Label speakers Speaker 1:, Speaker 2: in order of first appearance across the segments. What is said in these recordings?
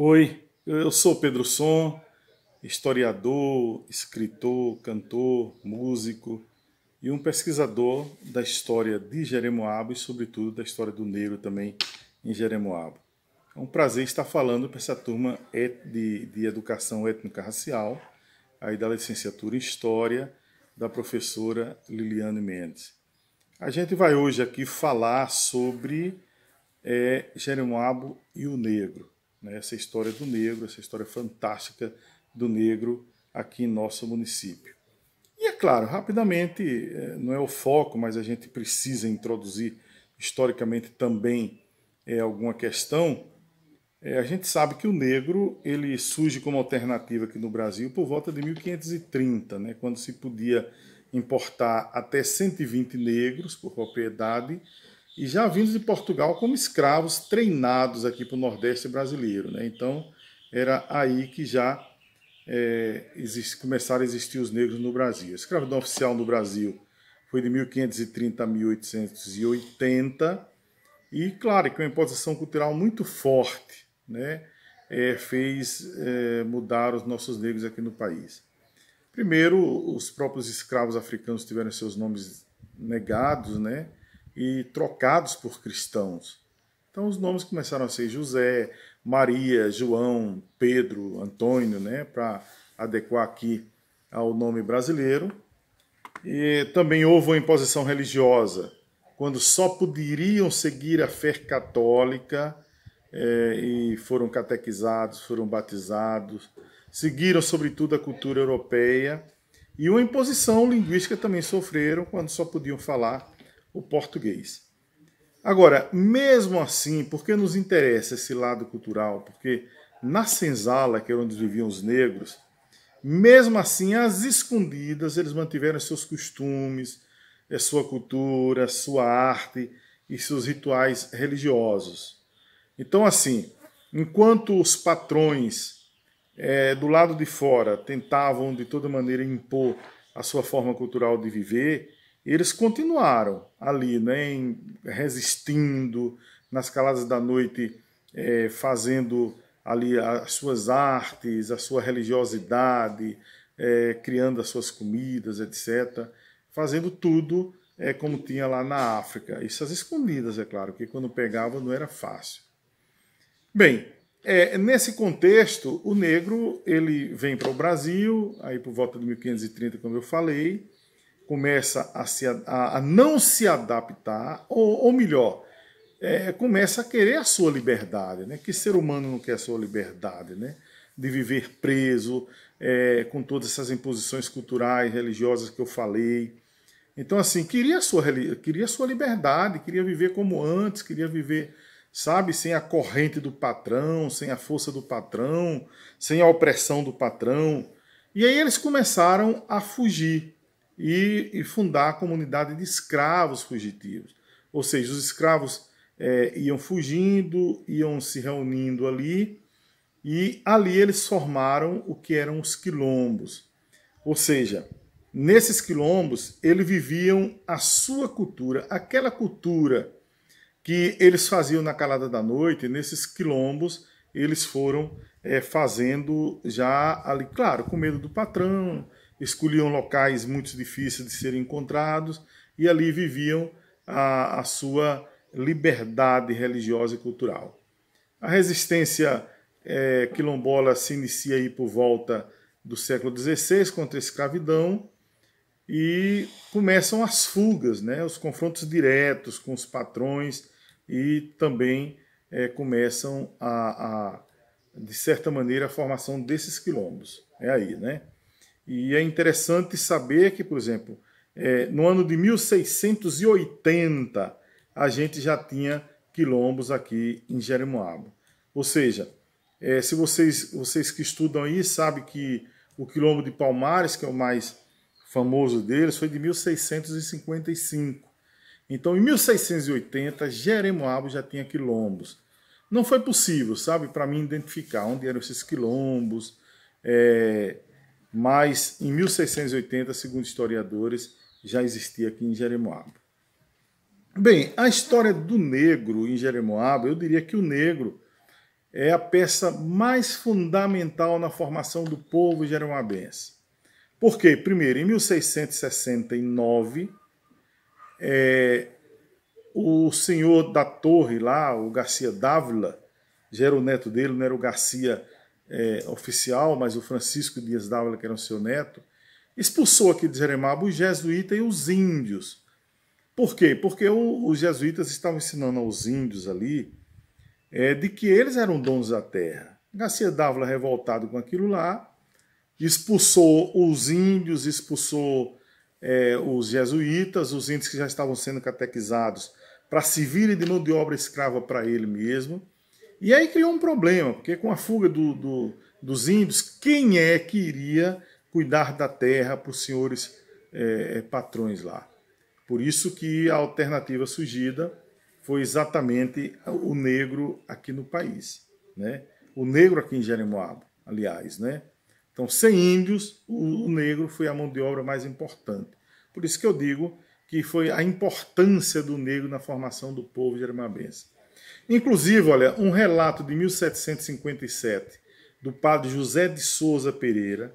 Speaker 1: Oi, eu sou Pedro Som, historiador, escritor, cantor, músico e um pesquisador da história de Jeremoabo e, sobretudo, da história do negro também em Jeremoabo. É um prazer estar falando para essa turma de, de educação étnica racial, aí da licenciatura em História, da professora Liliane Mendes. A gente vai hoje aqui falar sobre é, eh, Jeremoabo e o negro né, essa história do negro, essa história fantástica do negro aqui em nosso município. E é claro, rapidamente, é, não é o foco, mas a gente precisa introduzir historicamente também é, alguma questão. É, a gente sabe que o negro ele surge como alternativa aqui no Brasil por volta de 1530, né, quando se podia importar até 120 negros por propriedade e já vindos de Portugal como escravos treinados aqui para o Nordeste brasileiro. Né? Então, era aí que já é, começaram a existir os negros no Brasil. A escravidão oficial no Brasil foi de 1530 a 1880, e claro que uma imposição cultural muito forte né, é, fez é, mudar os nossos negros aqui no país. Primeiro, os próprios escravos africanos tiveram seus nomes negados, né? e trocados por cristãos. Então os nomes começaram a ser José, Maria, João, Pedro, Antônio, né, para adequar aqui ao nome brasileiro. E também houve uma imposição religiosa, quando só poderiam seguir a fé católica é, e foram catequizados, foram batizados, seguiram sobretudo a cultura europeia e uma imposição linguística também sofreram quando só podiam falar o português. Agora, mesmo assim, porque nos interessa esse lado cultural? Porque na senzala, que era é onde viviam os negros, mesmo assim, às escondidas, eles mantiveram seus costumes, sua cultura, sua arte e seus rituais religiosos. Então, assim, enquanto os patrões é, do lado de fora tentavam de toda maneira impor a sua forma cultural de viver, eles continuaram ali, né, resistindo nas caladas da noite, é, fazendo ali as suas artes, a sua religiosidade, é, criando as suas comidas, etc. Fazendo tudo é, como tinha lá na África. Isso às escondidas, é claro, porque quando pegava não era fácil. Bem, é, nesse contexto, o negro ele vem para o Brasil, aí por volta de 1530, como eu falei, começa a, se, a, a não se adaptar, ou, ou melhor, é, começa a querer a sua liberdade, né? Que ser humano não quer a sua liberdade, né? De viver preso, é, com todas essas imposições culturais, religiosas que eu falei. Então, assim, queria a sua, queria a sua liberdade, queria viver como antes, queria viver, sabe, sem a corrente do patrão, sem a força do patrão, sem a opressão do patrão. E aí eles começaram a fugir e, e fundar a comunidade de escravos fugitivos. Ou seja, os escravos é, iam fugindo, iam se reunindo ali, e ali eles formaram o que eram os quilombos. Ou seja, nesses quilombos eles viviam a sua cultura, aquela cultura que eles faziam na calada da noite, nesses quilombos eles foram é, fazendo já ali, claro, com medo do patrão, escolhiam locais muito difíceis de serem encontrados e ali viviam a, a sua liberdade religiosa e cultural. A resistência é, quilombola se inicia aí por volta do século XVI contra a escravidão e começam as fugas, né, os confrontos diretos com os patrões e também é, começam a, a, de certa maneira, a formação desses quilombos. É aí, né? E é interessante saber que, por exemplo, é, no ano de 1680, a gente já tinha quilombos aqui em Jeremoabo. Ou seja, é, se vocês, vocês que estudam aí sabem que o quilombo de Palmares, que é o mais famoso deles, foi de 1655. Então, em 1680, Jeremoabo já tinha quilombos. Não foi possível, sabe, para mim identificar onde eram esses quilombos, é, mas em 1680, segundo historiadores, já existia aqui em Jeremoabo. Bem, a história do negro em Jeremoabo, eu diria que o negro é a peça mais fundamental na formação do povo jeremoabense. Por quê? Primeiro, em 1669, é, o senhor da torre lá, o Garcia Dávila, já era o neto dele, não era o Garcia é, oficial, mas o Francisco Dias Dávila, que era o seu neto, expulsou aqui de Jeremaba os jesuítas e os índios. Por quê? Porque o, os jesuítas estavam ensinando aos índios ali é, de que eles eram donos da terra. Garcia Dávila, revoltado com aquilo lá, expulsou os índios, expulsou é, os jesuítas, os índios que já estavam sendo catequizados para virem de mão de obra escrava para ele mesmo e aí criou um problema, porque com a fuga do, do, dos índios, quem é que iria cuidar da terra para os senhores é, é, patrões lá? Por isso que a alternativa surgida foi exatamente o negro aqui no país, né? O negro aqui em Jeremoabo, aliás, né? Então, sem índios, o negro foi a mão de obra mais importante. Por isso que eu digo que foi a importância do negro na formação do povo jeremoabense. Inclusive, olha, um relato de 1757 do padre José de Souza Pereira,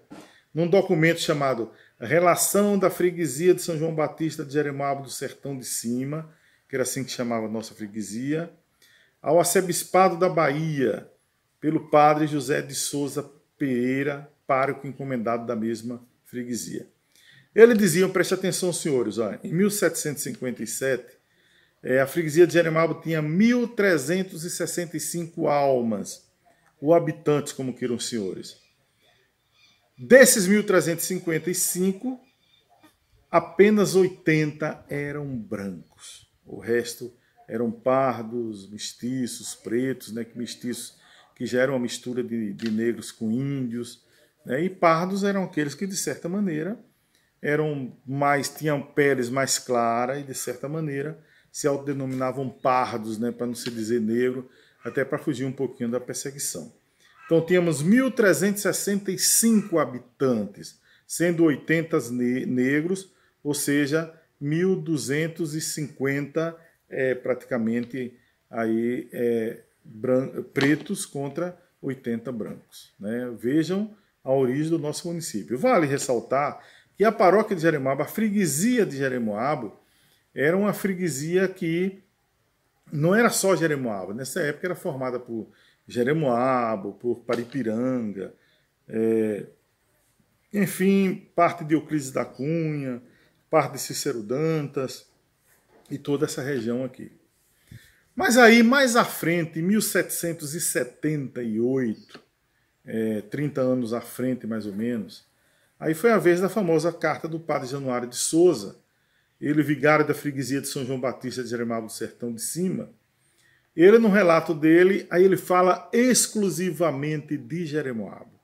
Speaker 1: num documento chamado Relação da Freguesia de São João Batista de Jeremabo do Sertão de Cima, que era assim que chamava a nossa freguesia, ao arcebispado da Bahia, pelo padre José de Souza Pereira, pároco encomendado da mesma freguesia. Ele dizia, preste atenção, senhores, olha, em 1757, é, a freguesia de Jeremalbo tinha 1.365 almas, ou habitantes, como queiram os senhores. Desses 1.355, apenas 80 eram brancos. O resto eram pardos, mestiços, pretos, né? Que mestiços que já eram uma mistura de, de negros com índios. Né? E pardos eram aqueles que, de certa maneira, eram mais tinham peles mais claras e, de certa maneira, se autodenominavam pardos, né, para não se dizer negro, até para fugir um pouquinho da perseguição. Então tínhamos 1.365 habitantes, sendo 80 ne negros, ou seja, 1.250 é, eh, praticamente aí é, pretos contra 80 brancos. Né? Vejam a origem do nosso município. Vale ressaltar que a paróquia de Jeremoabo, a freguesia de Jeremoabo, era uma freguesia que não era só Jeremoabo. Nessa época era formada por Jeremoabo, por Paripiranga, é, enfim, parte de Euclides da Cunha, parte de Cícero Dantas e toda essa região aqui. Mas aí, mais à frente, em 1778, é, 30 anos à frente mais ou menos, aí foi a vez da famosa carta do padre Januário de Souza, ele vigário da freguesia de São João Batista de Jeremábio do Sertão de Cima, ele no relato dele, aí ele fala exclusivamente de Jeremoabo.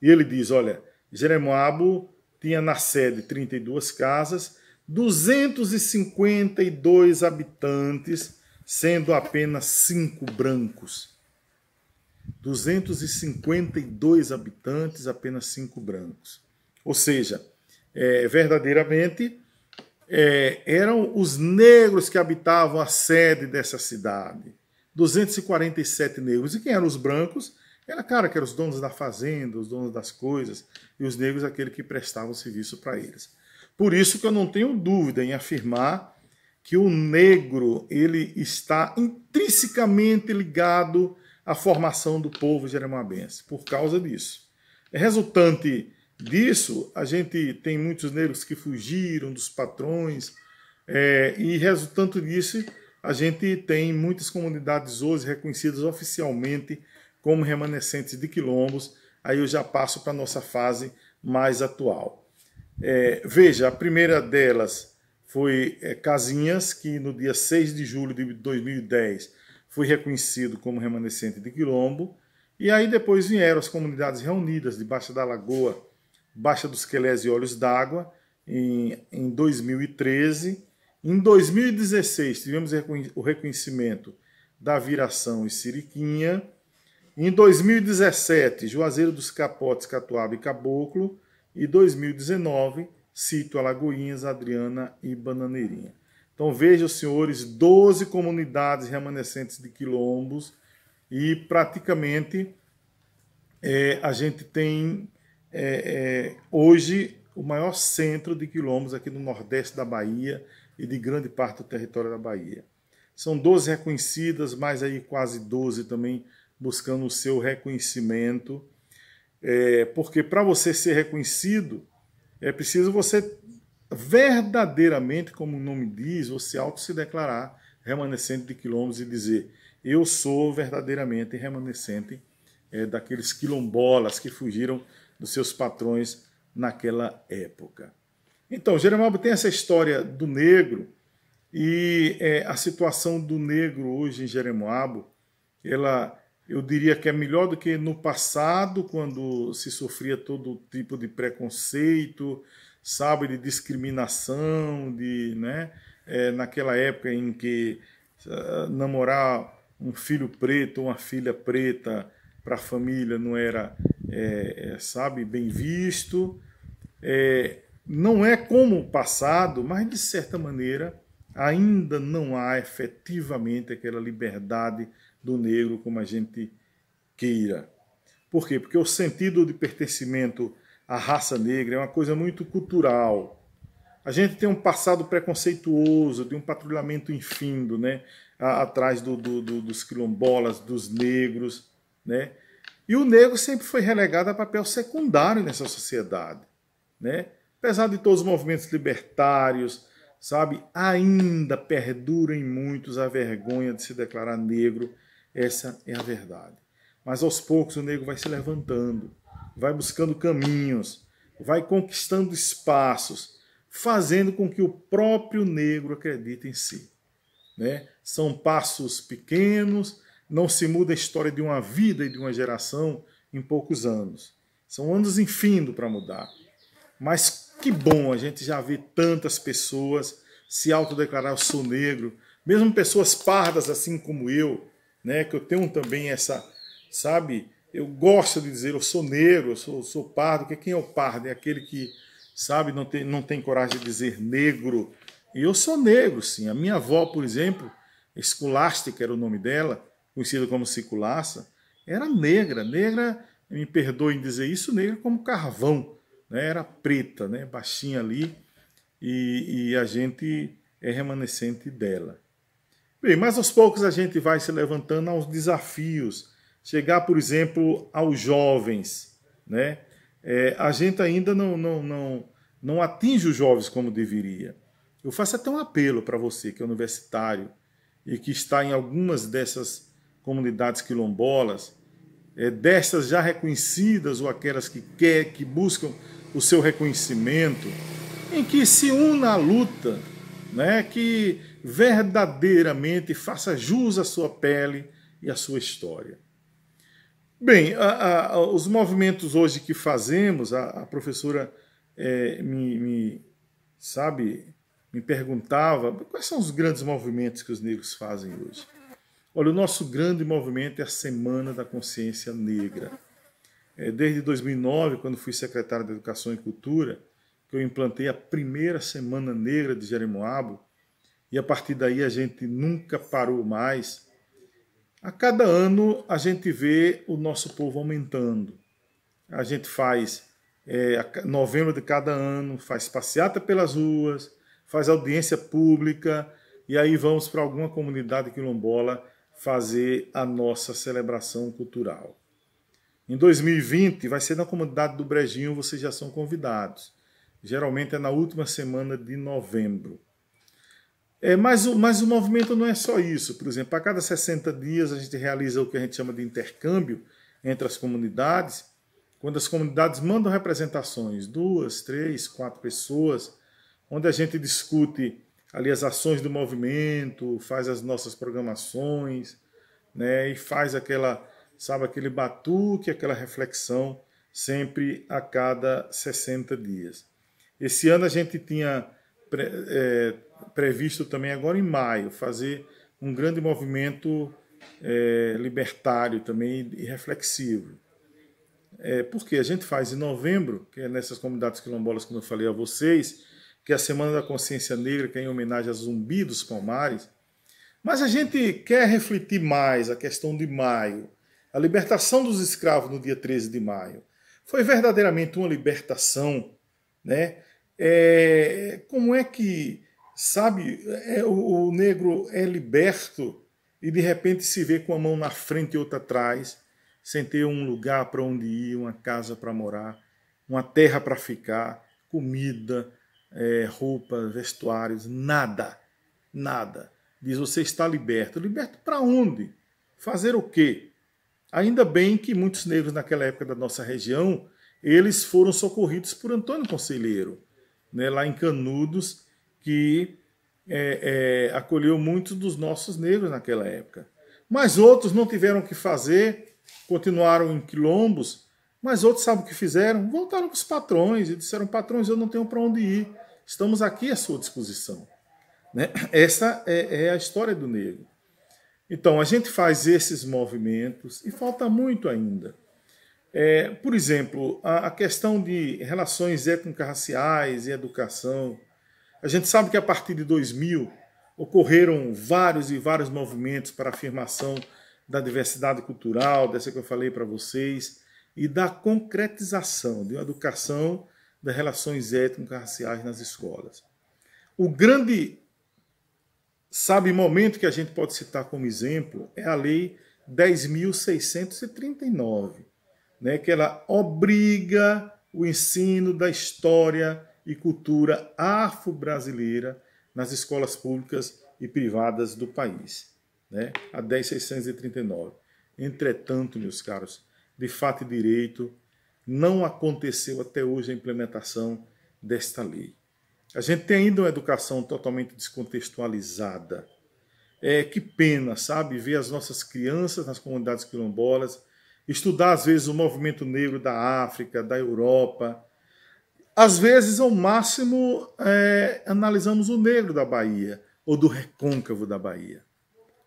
Speaker 1: E ele diz, olha, Jeremoabo tinha na sede 32 casas, 252 habitantes, sendo apenas cinco brancos. 252 habitantes, apenas cinco brancos. Ou seja, é, verdadeiramente é, eram os negros que habitavam a sede dessa cidade. 247 negros. E quem eram os brancos? Era, cara, que eram os donos da fazenda, os donos das coisas, e os negros aquele que prestavam serviço para eles. Por isso que eu não tenho dúvida em afirmar que o negro ele está intrinsecamente ligado à formação do povo jeremabense. por causa disso. É resultante disso, a gente tem muitos negros que fugiram dos patrões, é, e resultante disso, a gente tem muitas comunidades hoje reconhecidas oficialmente como remanescentes de quilombos. Aí eu já passo para a nossa fase mais atual. É, veja, a primeira delas foi é, Casinhas, que no dia 6 de julho de 2010 foi reconhecido como remanescente de quilombo. E aí depois vieram as comunidades reunidas de Baixa da Lagoa, Baixa dos Quelés e Olhos d'Água, em, em 2013. Em 2016, tivemos o reconhecimento da Viração e Siriquinha. Em 2017, Juazeiro dos Capotes, Catuaba e Caboclo. E 2019, Cito Alagoinhas, Adriana e Bananeirinha. Então veja, senhores, 12 comunidades remanescentes de quilombos e praticamente é, a gente tem é, é, hoje o maior centro de quilombos aqui no nordeste da Bahia e de grande parte do território da Bahia. São 12 reconhecidas, mais aí quase 12 também buscando o seu reconhecimento, é, porque para você ser reconhecido é preciso você verdadeiramente, como o nome diz, você auto se declarar remanescente de quilombos e dizer eu sou verdadeiramente remanescente é, daqueles quilombolas que fugiram dos seus patrões naquela época. Então, Jerobaldo tem essa história do negro e é, a situação do negro hoje em Jeremoabo, ela, eu diria que é melhor do que no passado, quando se sofria todo tipo de preconceito, sabe, de discriminação, de, né, é, naquela época em que uh, namorar um filho preto, uma filha preta para a família não era é, é, sabe, bem visto. É, não é como o passado, mas de certa maneira ainda não há efetivamente aquela liberdade do negro como a gente queira. Por quê? Porque o sentido de pertencimento à raça negra é uma coisa muito cultural. A gente tem um passado preconceituoso, de um patrulhamento infindo, né? Atrás do, do, do, dos quilombolas, dos negros, né? E o negro sempre foi relegado a papel secundário nessa sociedade. Né? Apesar de todos os movimentos libertários, sabe, ainda perdura em muitos a vergonha de se declarar negro. Essa é a verdade. Mas aos poucos o negro vai se levantando, vai buscando caminhos, vai conquistando espaços, fazendo com que o próprio negro acredite em si. Né? São passos pequenos, não se muda a história de uma vida e de uma geração em poucos anos. São anos infindo para mudar. Mas que bom a gente já ver tantas pessoas se autodeclarar eu sou negro, mesmo pessoas pardas assim como eu, né, que eu tenho também essa, sabe, eu gosto de dizer eu sou negro, eu sou, sou pardo, que quem é o pardo? É aquele que, sabe, não tem, não tem coragem de dizer negro. E eu sou negro, sim. A minha avó, por exemplo, Escolástica era o nome dela, conhecida como Siculaça, era negra, negra, me perdoem dizer isso, negra como carvão, né? era preta, né? baixinha ali, e, e a gente é remanescente dela. Bem, mas aos poucos a gente vai se levantando aos desafios. Chegar, por exemplo, aos jovens. Né? É, a gente ainda não, não, não, não atinge os jovens como deveria. Eu faço até um apelo para você que é universitário e que está em algumas dessas comunidades quilombolas, é, destas já reconhecidas ou aquelas que quer, que buscam o seu reconhecimento, em que se una a luta, né, que verdadeiramente faça jus à sua pele e à sua história. Bem, a, a, os movimentos hoje que fazemos, a, a professora é, me, me, sabe, me perguntava quais são os grandes movimentos que os negros fazem hoje. Olha, o nosso grande movimento é a Semana da Consciência Negra. É, desde 2009, quando fui secretário de Educação e Cultura, que eu implantei a primeira Semana Negra de Jeremoabo, e a partir daí a gente nunca parou mais. A cada ano a gente vê o nosso povo aumentando. A gente faz é, novembro de cada ano, faz passeata pelas ruas, faz audiência pública, e aí vamos para alguma comunidade quilombola fazer a nossa celebração cultural. Em 2020, vai ser na comunidade do Brejinho, vocês já são convidados. Geralmente é na última semana de novembro. É, mas, o, mas o movimento não é só isso. Por exemplo, a cada 60 dias a gente realiza o que a gente chama de intercâmbio entre as comunidades, quando as comunidades mandam representações, duas, três, quatro pessoas, onde a gente discute ali as ações do movimento, faz as nossas programações, né? E faz aquela, sabe, aquele batuque, aquela reflexão sempre a cada 60 dias. Esse ano a gente tinha pre, é, previsto também agora em maio fazer um grande movimento é, libertário também e reflexivo. É, porque a gente faz em novembro, que é nessas comunidades quilombolas que eu falei a vocês, que é a Semana da Consciência Negra, que é em homenagem a Zumbi dos Palmares. Mas a gente quer refletir mais a questão de maio. A libertação dos escravos no dia 13 de maio foi verdadeiramente uma libertação, né? É, como é que, sabe, é, o, o negro é liberto e de repente se vê com a mão na frente e outra atrás, sem ter um lugar para onde ir, uma casa para morar, uma terra para ficar, comida, é, roupas, vestuários, nada. Nada. Diz: você está liberto. Liberto para onde? Fazer o quê? Ainda bem que muitos negros naquela época da nossa região, eles foram socorridos por Antônio Conselheiro, né, lá em Canudos, que é, é, acolheu muitos dos nossos negros naquela época. Mas outros não tiveram o que fazer, continuaram em quilombos, mas outros sabem o que fizeram? Voltaram para os patrões e disseram: patrões, eu não tenho para onde ir. Estamos aqui à sua disposição. Né? Essa é, é a história do negro. Então, a gente faz esses movimentos e falta muito ainda. É, por exemplo, a, a, questão de relações étnico-raciais e educação. A gente sabe que a partir de 2000 ocorreram vários e vários movimentos para afirmação da diversidade cultural, dessa que eu falei para vocês, e da concretização de uma educação das relações étnico-raciais nas escolas. O grande, sabe, momento que a gente pode citar como exemplo é a Lei 10.639, né, que ela obriga o ensino da história e cultura afro-brasileira nas escolas públicas e privadas do país, né, a 10.639. Entretanto, meus caros, de fato e direito, não aconteceu até hoje a implementação desta lei. A gente tem ainda uma educação totalmente descontextualizada. É, que pena, sabe, ver as nossas crianças nas comunidades quilombolas, estudar às vezes o movimento negro da África, da Europa. Às vezes, ao máximo, é, analisamos o negro da Bahia ou do recôncavo da Bahia.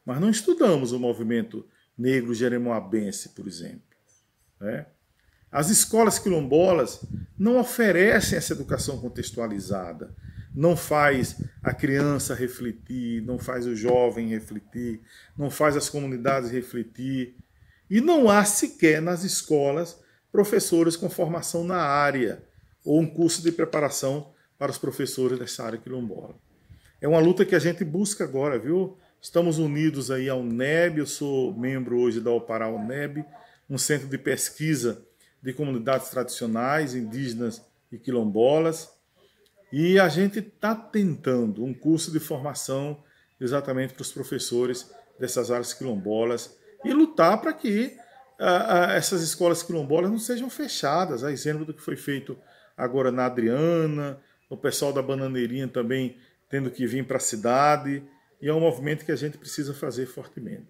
Speaker 1: Mas não estudamos o movimento negro jeremoabense, por exemplo. Né? As escolas quilombolas não oferecem essa educação contextualizada, não faz a criança refletir, não faz o jovem refletir, não faz as comunidades refletir. E não há sequer nas escolas professores com formação na área ou um curso de preparação para os professores dessa área quilombola. É uma luta que a gente busca agora, viu? Estamos unidos aí ao NEB, eu sou membro hoje da Opará UNEB, um centro de pesquisa de comunidades tradicionais, indígenas e quilombolas. E a gente está tentando um curso de formação exatamente para os professores dessas áreas quilombolas e lutar para que uh, uh, essas escolas quilombolas não sejam fechadas, a exemplo do que foi feito agora na Adriana, o pessoal da Bananeirinha também tendo que vir para a cidade, e é um movimento que a gente precisa fazer fortemente.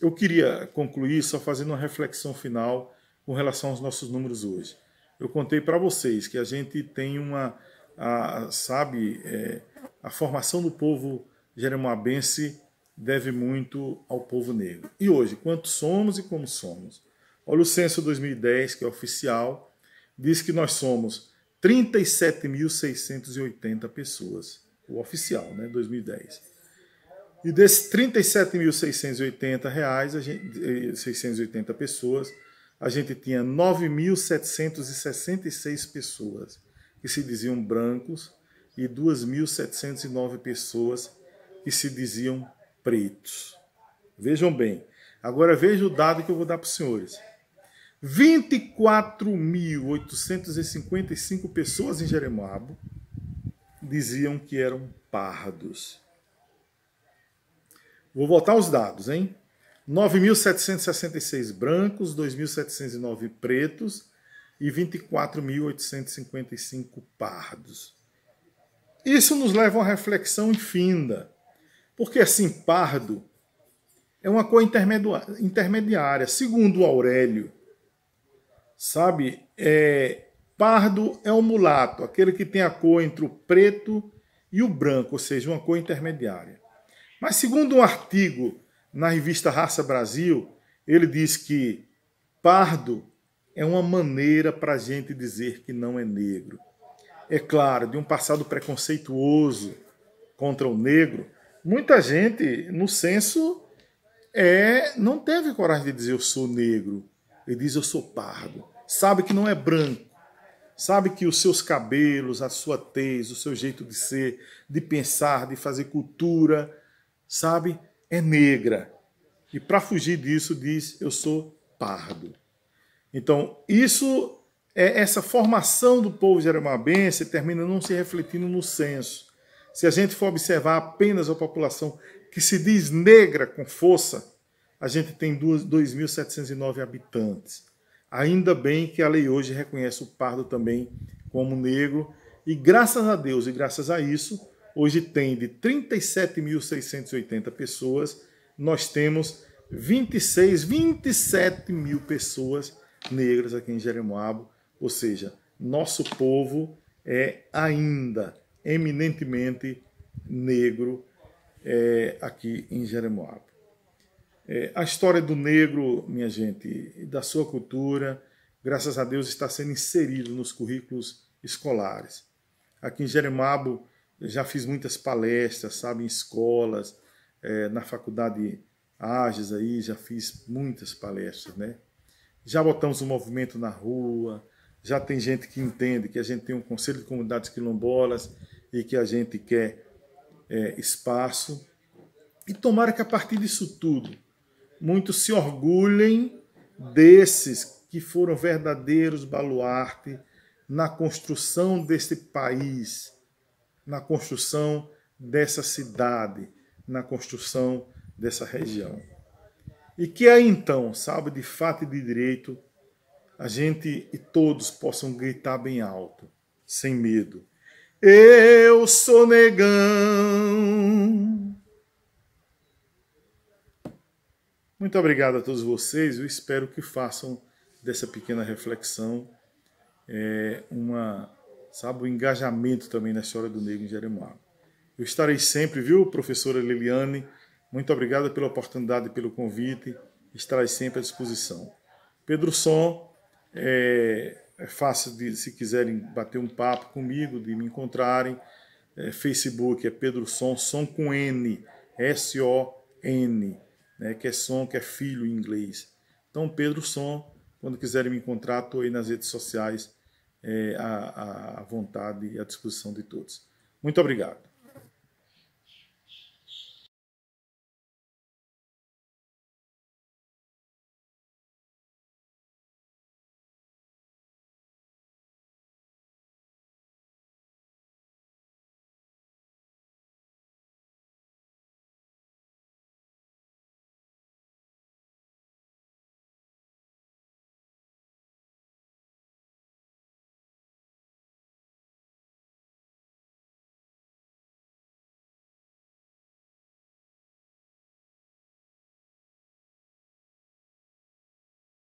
Speaker 1: Eu queria concluir só fazendo uma reflexão final com relação aos nossos números hoje. Eu contei para vocês que a gente tem uma, a, sabe, é, a formação do povo jeremoabense deve muito ao povo negro. E hoje, quantos somos e como somos? Olha o censo 2010, que é oficial, diz que nós somos 37.680 pessoas. O oficial, né? 2010. E desses 37.680 reais, a gente, 680 eh, pessoas, a gente tinha 9.766 pessoas que se diziam brancos e 2.709 pessoas que se diziam pretos. Vejam bem. Agora veja o dado que eu vou dar para os senhores. 24.855 pessoas em Jeremoabo diziam que eram pardos. Vou voltar aos dados, hein? 9.766 brancos, 2.709 pretos e 24.855 pardos. Isso nos leva a uma reflexão infinda, porque assim, pardo é uma cor intermediária. Segundo Aurélio, sabe, é, pardo é o mulato, aquele que tem a cor entre o preto e o branco, ou seja, uma cor intermediária. Mas segundo um artigo na revista Raça Brasil, ele diz que pardo é uma maneira para a gente dizer que não é negro. É claro, de um passado preconceituoso contra o negro, muita gente, no senso, é, não teve coragem de dizer eu sou negro. Ele diz eu sou pardo. Sabe que não é branco. Sabe que os seus cabelos, a sua tez, o seu jeito de ser, de pensar, de fazer cultura, sabe, é negra. E para fugir disso, diz: eu sou pardo. Então, isso é essa formação do povo jeremabense termina não se refletindo no censo. Se a gente for observar apenas a população que se diz negra com força, a gente tem 2.709 habitantes. Ainda bem que a lei hoje reconhece o pardo também como negro, e graças a Deus e graças a isso, hoje tem de 37.680 pessoas, nós temos 26, 27 mil pessoas negras aqui em Jeremoabo, ou seja, nosso povo é ainda eminentemente negro é, aqui em Jeremoabo. É, a história do negro, minha gente, e da sua cultura, graças a Deus, está sendo inserido nos currículos escolares. Aqui em Jeremoabo, já fiz muitas palestras, sabe, em escolas, é, na faculdade Ágis aí, já fiz muitas palestras, né? Já botamos o um movimento na rua, já tem gente que entende que a gente tem um conselho de comunidades quilombolas e que a gente quer é, espaço. E tomara que a partir disso tudo, muitos se orgulhem desses que foram verdadeiros baluarte na construção deste país na construção dessa cidade, na construção dessa região. E que aí então, sabe, de fato e de direito, a gente e todos possam gritar bem alto, sem medo. Eu sou negão. Muito obrigado a todos vocês. Eu espero que façam dessa pequena reflexão é, uma sabe, o engajamento também na história do negro em Jeremoabo. Eu estarei sempre, viu, professora Liliane? Muito obrigada pela oportunidade e pelo convite. Estarei sempre à disposição. Pedro Som, é, é fácil de, se quiserem bater um papo comigo, de me encontrarem. É, Facebook é Pedro Som, som com N, S-O-N, né, que é som, que é filho em inglês. Então, Pedro Som, quando quiserem me encontrar, estou aí nas redes sociais é, a à vontade e à disposição de todos. Muito obrigado.